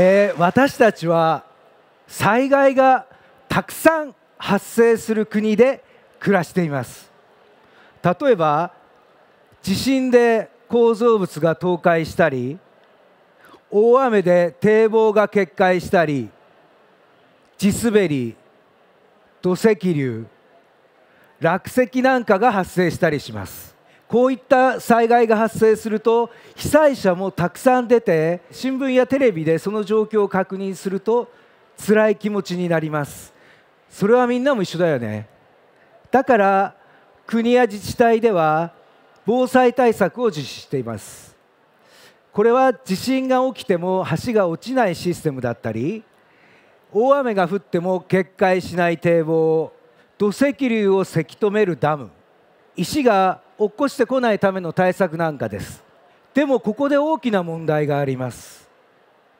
えー、私たちは災害がたくさん発生する国で暮らしています例えば地震で構造物が倒壊したり大雨で堤防が決壊したり地滑り土石流落石なんかが発生したりしますこういった災害が発生すると被災者もたくさん出て新聞やテレビでその状況を確認すると辛い気持ちになりますそれはみんなも一緒だよねだから国や自治体では防災対策を実施していますこれは地震が起きても橋が落ちないシステムだったり大雨が降っても決壊しない堤防土石流をせき止めるダム石が落っこしてこないための対策なんかですでもここで大きな問題があります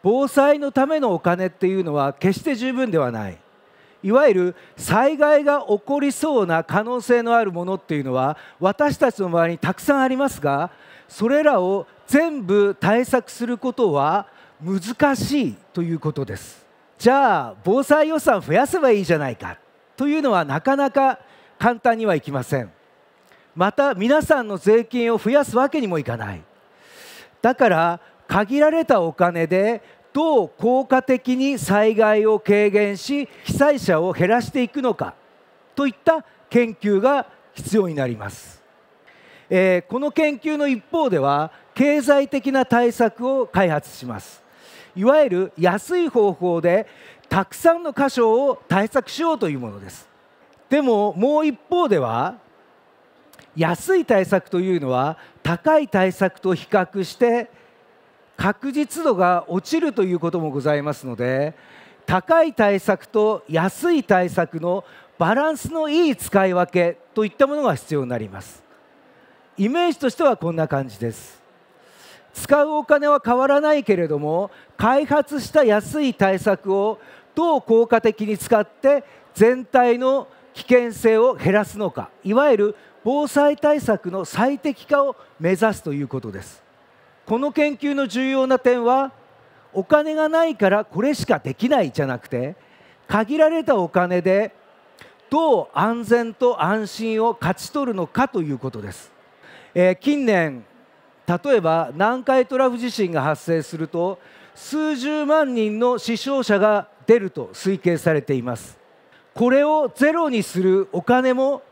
防災のためのお金っていうのは決して十分ではないいわゆる災害が起こりそうな可能性のあるものっていうのは私たちの周りにたくさんありますがそれらを全部対策することは難しいということですじゃあ防災予算増やせばいいじゃないかというのはなかなか簡単にはいきませんまた皆さんの税金を増やすわけにもいかないだから限られたお金でどう効果的に災害を軽減し被災者を減らしていくのかといった研究が必要になります、えー、この研究の一方では経済的な対策を開発しますいわゆる安い方法でたくさんの箇所を対策しようというものですでももう一方では安い対策というのは高い対策と比較して確実度が落ちるということもございますので高い対策と安い対策のバランスのいい使い分けといったものが必要になりますイメージとしてはこんな感じです使うお金は変わらないけれども開発した安い対策をどう効果的に使って全体の危険性を減らすのかいわゆる防災対策の最適化を目指すということですこの研究の重要な点はお金がないからこれしかできないじゃなくて限られたお金でどう安全と安心を勝ち取るのかということです、えー、近年例えば南海トラフ地震が発生すると数十万人の死傷者が出ると推計されていますこれをゼロにするお金も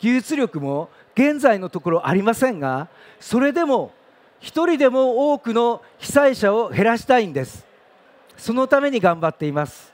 技術力も現在のところありませんがそれでも1人でも多くの被災者を減らしたいんですそのために頑張っています